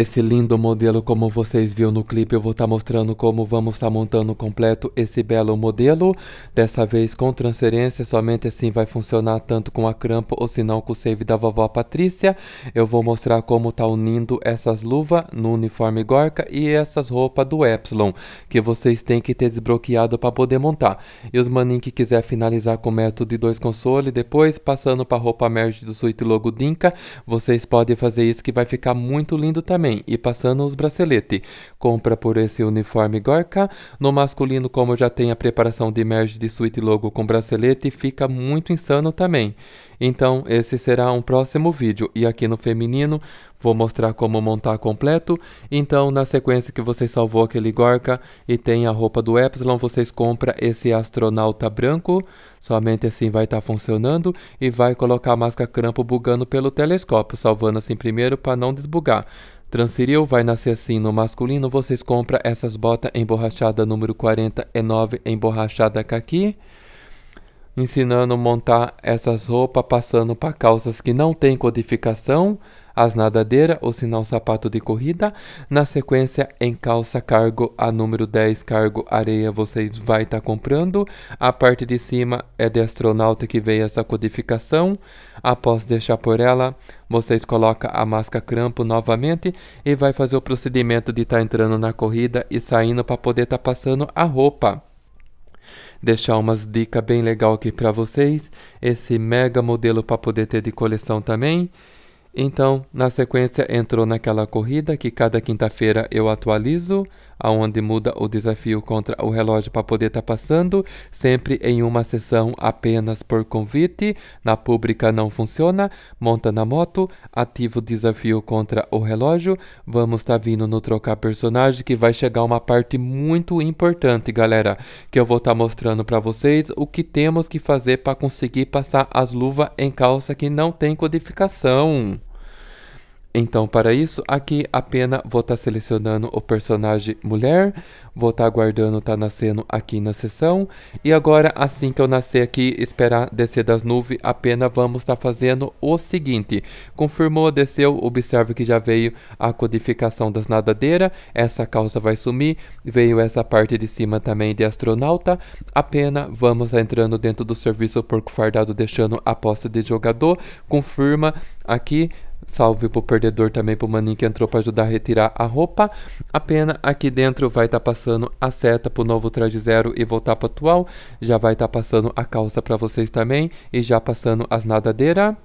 Esse lindo modelo como vocês viram no clipe, eu vou estar tá mostrando como vamos estar tá montando completo esse belo modelo. Dessa vez com transferência, somente assim vai funcionar tanto com a crampa ou se não com o save da vovó Patrícia. Eu vou mostrar como tá unindo essas luvas no uniforme Gorka e essas roupas do Epsilon, que vocês têm que ter desbloqueado para poder montar. E os maninhos que quiser finalizar com o método de dois console, depois passando para roupa merge do suíte logo Dinka, vocês podem fazer isso que vai ficar muito lindo também e passando os bracelete. Compra por esse uniforme Gorka. No masculino, como já tem a preparação de merge de suíte logo com bracelete, fica muito insano também. Então, esse será um próximo vídeo. E aqui no feminino, vou mostrar como montar completo. Então, na sequência que você salvou aquele Gorka e tem a roupa do Epsilon, vocês compram esse astronauta branco. Somente assim vai estar tá funcionando. E vai colocar a máscara crampo bugando pelo telescópio, salvando assim primeiro para não desbugar. Transferiu, vai nascer assim. No masculino, vocês compram essas botas emborrachada número 49 emborrachada caqui. Ensinando a montar essas roupas, passando para calças que não tem codificação as nadadeira, o sinal sapato de corrida. Na sequência, em calça cargo, a número 10 cargo areia, vocês vai estar tá comprando. A parte de cima é de astronauta que veio essa codificação. Após deixar por ela, vocês colocam a máscara crampo novamente e vai fazer o procedimento de estar tá entrando na corrida e saindo para poder estar tá passando a roupa deixar umas dicas bem legal aqui para vocês. Esse mega modelo para poder ter de coleção também. Então, na sequência, entrou naquela corrida que cada quinta-feira eu atualizo, aonde muda o desafio contra o relógio para poder estar tá passando, sempre em uma sessão apenas por convite, na pública não funciona, monta na moto, ativa o desafio contra o relógio, vamos estar tá vindo no trocar personagem que vai chegar uma parte muito importante, galera, que eu vou estar tá mostrando para vocês o que temos que fazer para conseguir passar as luvas em calça que não tem codificação. Então, para isso, aqui apenas vou estar tá selecionando o personagem mulher, vou estar tá aguardando estar tá nascendo aqui na sessão, e agora, assim que eu nascer aqui, esperar descer das nuvens, apenas vamos estar tá fazendo o seguinte, confirmou, desceu, observe que já veio a codificação das nadadeiras, essa calça vai sumir, veio essa parte de cima também de astronauta, apenas vamos tá entrando dentro do serviço porco fardado, deixando a posse de jogador, confirma aqui, Salve pro perdedor também, pro maninho que entrou para ajudar a retirar a roupa. A pena aqui dentro vai estar tá passando a seta pro novo traje zero e voltar pro atual. Já vai estar tá passando a calça para vocês também e já passando as nadadeiras.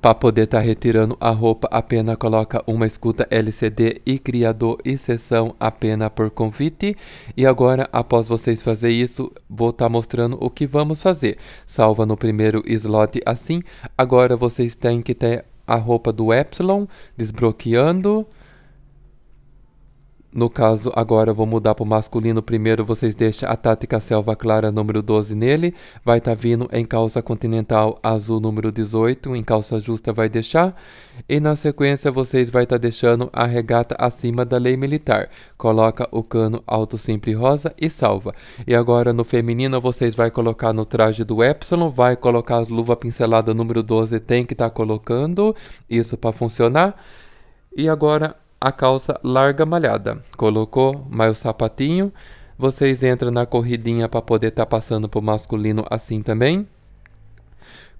Para poder estar tá retirando a roupa, a pena coloca uma escuta LCD e criador e sessão apenas por convite. E agora, após vocês fazer isso, vou estar tá mostrando o que vamos fazer. Salva no primeiro slot assim. Agora vocês têm que ter a roupa do Epsilon, desbloqueando no caso, agora eu vou mudar para o masculino primeiro, vocês deixam a tática selva clara número 12 nele, vai estar tá vindo em calça continental azul número 18, em calça justa vai deixar, e na sequência vocês vai estar tá deixando a regata acima da lei militar, coloca o cano alto sempre rosa e salva. E agora no feminino vocês vai colocar no traje do Epsilon, vai colocar as luvas pinceladas número 12, tem que estar tá colocando isso para funcionar, e agora a calça larga malhada. Colocou mais o sapatinho. Vocês entram na corridinha para poder estar tá passando o masculino assim também.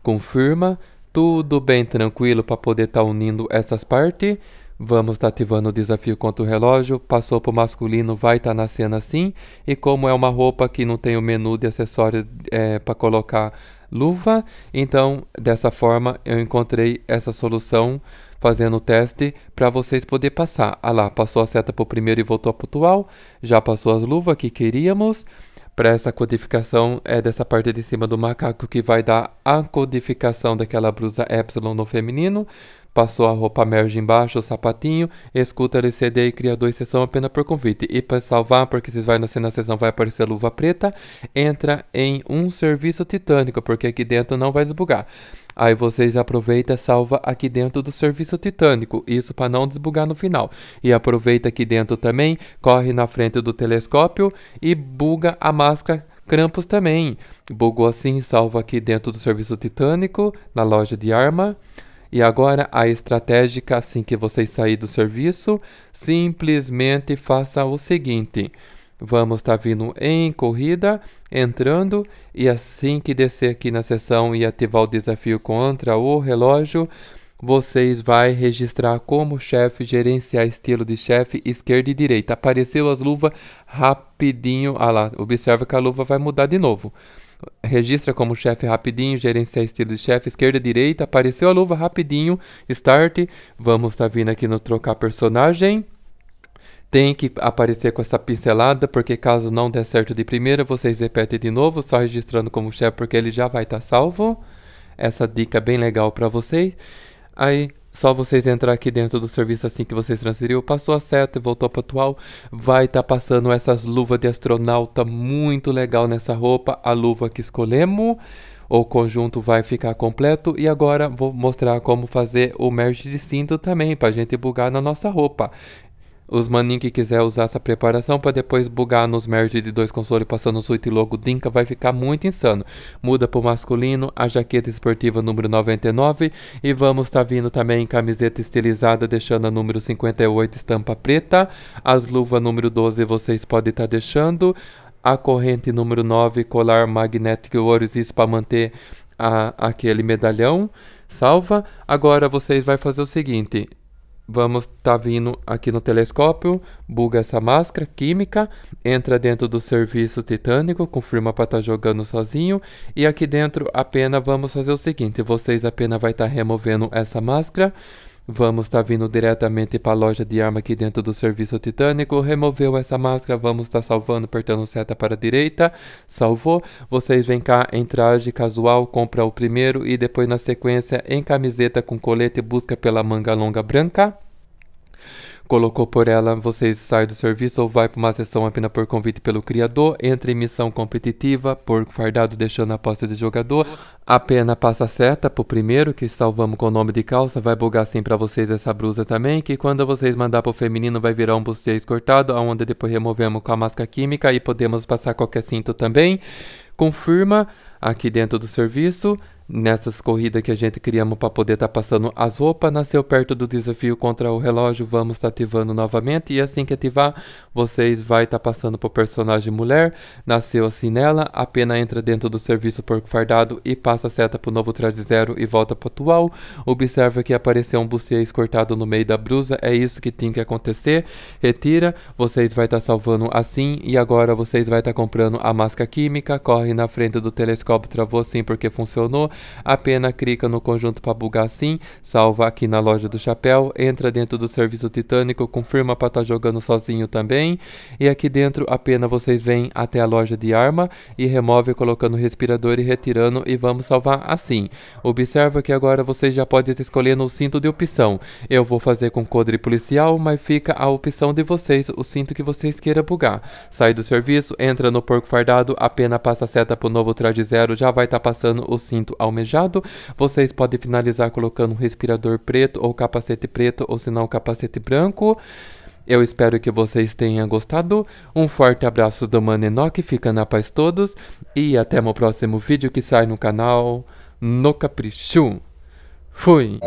Confirma. Tudo bem tranquilo para poder estar tá unindo essas partes. Vamos estar tá ativando o desafio contra o relógio. Passou para o masculino, vai estar tá na cena assim. E como é uma roupa que não tem o menu de acessórios é, para colocar luva, então dessa forma eu encontrei essa solução fazendo o teste para vocês poderem passar. Ah lá, passou a seta para o primeiro e voltou para o atual, já passou as luvas que queríamos. Para essa codificação é dessa parte de cima do macaco que vai dar a codificação daquela blusa epsilon no feminino. Passou a roupa merge embaixo, o sapatinho, escuta LCD e cria dois sessão apenas por convite. E para salvar, porque vocês vão nascer na sessão, vai aparecer luva preta. Entra em um serviço titânico, porque aqui dentro não vai desbugar. Aí vocês aproveita e salva aqui dentro do serviço titânico, isso para não desbugar no final. E aproveita aqui dentro também, corre na frente do telescópio e buga a máscara Krampus também. Bugou assim, salva aqui dentro do serviço titânico, na loja de arma. E agora a estratégica assim que vocês sair do serviço, simplesmente faça o seguinte: Vamos estar tá vindo em corrida, entrando e assim que descer aqui na sessão e ativar o desafio contra o relógio, vocês vai registrar como chefe, gerenciar estilo de chefe, esquerda e direita. Apareceu as luvas rapidinho, ah lá, observa que a luva vai mudar de novo. Registra como chefe rapidinho, gerenciar estilo de chefe, esquerda e direita. Apareceu a luva rapidinho, start. Vamos estar tá vindo aqui no trocar personagem tem que aparecer com essa pincelada, porque caso não der certo de primeira, vocês repetem de novo, só registrando como chefe, porque ele já vai estar tá salvo. Essa dica é bem legal para vocês. Aí, só vocês entrar aqui dentro do serviço assim que vocês transferiu, passou a seta e voltou para atual, vai estar tá passando essas luvas de astronauta muito legal nessa roupa, a luva que escolhemos. O conjunto vai ficar completo e agora vou mostrar como fazer o merge de cinto também para a gente bugar na nossa roupa. Os maninhos que quiser usar essa preparação para depois bugar nos merge de dois consoles passando os 8 e logo Dinka vai ficar muito insano. Muda pro masculino, a jaqueta esportiva número 99 e vamos estar tá vindo também camiseta estilizada deixando a número 58 estampa preta. As luvas número 12 vocês podem estar tá deixando. A corrente número 9, colar magnético Warriors, isso para manter a, aquele medalhão salva. Agora vocês vai fazer o seguinte: vamos estar tá vindo aqui no telescópio, buga essa máscara química, entra dentro do serviço titânico, confirma para estar tá jogando sozinho, e aqui dentro apenas vamos fazer o seguinte, vocês apenas vai estar tá removendo essa máscara, Vamos tá vindo diretamente para a loja de arma aqui dentro do serviço titânico. Removeu essa máscara, vamos tá salvando, apertando seta para a direita. Salvou. Vocês vêm cá em traje casual, compra o primeiro e depois na sequência em camiseta com colete busca pela manga longa branca colocou por ela, você sai do serviço ou vai para uma sessão apenas por convite pelo criador, entra em missão competitiva, por fardado deixando a posse do jogador, a pena passa certa pro primeiro, que salvamos com o nome de calça, vai bugar sim para vocês essa blusa também, que quando vocês mandar pro feminino vai virar um busteio cortado, aonde depois removemos com a máscara química e podemos passar qualquer cinto também. Confirma aqui dentro do serviço, Nessas corridas que a gente criamos para poder estar tá passando as roupas, nasceu perto do desafio contra o relógio, vamos estar tá ativando novamente. E assim que ativar, vocês vai estar tá passando para o personagem mulher, nasceu assim nela, a pena entra dentro do serviço porco fardado e passa a seta para o novo traje zero e volta para o atual. Observa que apareceu um bucês cortado no meio da brusa, é isso que tem que acontecer. Retira, vocês vai estar tá salvando assim e agora vocês vai estar tá comprando a máscara química, corre na frente do telescópio, travou assim porque funcionou a pena clica no conjunto para bugar assim, salva aqui na loja do chapéu, entra dentro do serviço titânico, confirma para estar tá jogando sozinho também. E aqui dentro a pena vocês vêm até a loja de arma e remove colocando o respirador e retirando e vamos salvar assim. Observa que agora vocês já podem escolher no cinto de opção. Eu vou fazer com codre policial, mas fica a opção de vocês o cinto que vocês queiram bugar. Sai do serviço, entra no porco fardado, a pena passa a seta para o novo traje zero, já vai estar tá passando o cinto ao almejado. Vocês podem finalizar colocando um respirador preto ou capacete preto ou se não capacete branco. Eu espero que vocês tenham gostado. Um forte abraço do Mano Enoch, fica na paz todos e até meu próximo vídeo que sai no canal No Capricho. Fui!